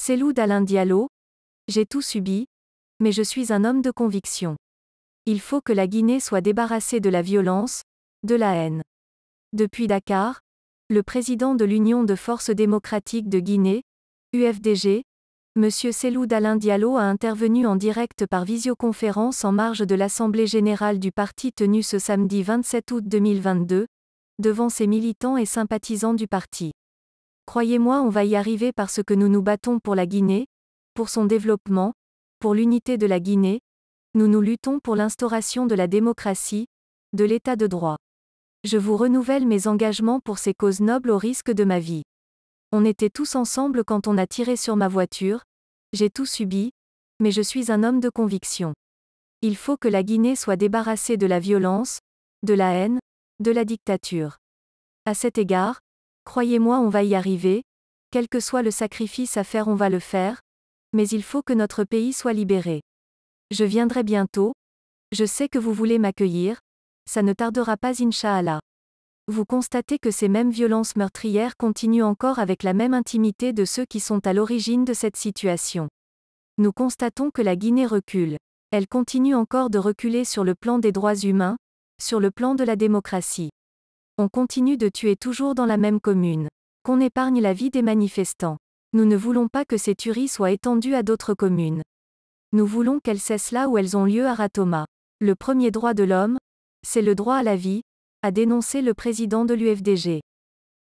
Célou d'Alain Diallo J'ai tout subi, mais je suis un homme de conviction. Il faut que la Guinée soit débarrassée de la violence, de la haine. Depuis Dakar, le président de l'Union de forces démocratiques de Guinée, UFDG, M. Selou d'Alain Diallo a intervenu en direct par visioconférence en marge de l'Assemblée générale du parti tenue ce samedi 27 août 2022, devant ses militants et sympathisants du parti. Croyez-moi, on va y arriver parce que nous nous battons pour la Guinée, pour son développement, pour l'unité de la Guinée, nous nous luttons pour l'instauration de la démocratie, de l'état de droit. Je vous renouvelle mes engagements pour ces causes nobles au risque de ma vie. On était tous ensemble quand on a tiré sur ma voiture, j'ai tout subi, mais je suis un homme de conviction. Il faut que la Guinée soit débarrassée de la violence, de la haine, de la dictature. À cet égard, Croyez-moi, on va y arriver, quel que soit le sacrifice à faire, on va le faire, mais il faut que notre pays soit libéré. Je viendrai bientôt, je sais que vous voulez m'accueillir, ça ne tardera pas, Inch'Allah. Vous constatez que ces mêmes violences meurtrières continuent encore avec la même intimité de ceux qui sont à l'origine de cette situation. Nous constatons que la Guinée recule. Elle continue encore de reculer sur le plan des droits humains, sur le plan de la démocratie. On continue de tuer toujours dans la même commune. Qu'on épargne la vie des manifestants. Nous ne voulons pas que ces tueries soient étendues à d'autres communes. Nous voulons qu'elles cessent là où elles ont lieu à Ratoma. Le premier droit de l'homme, c'est le droit à la vie, a dénoncé le président de l'UFDG.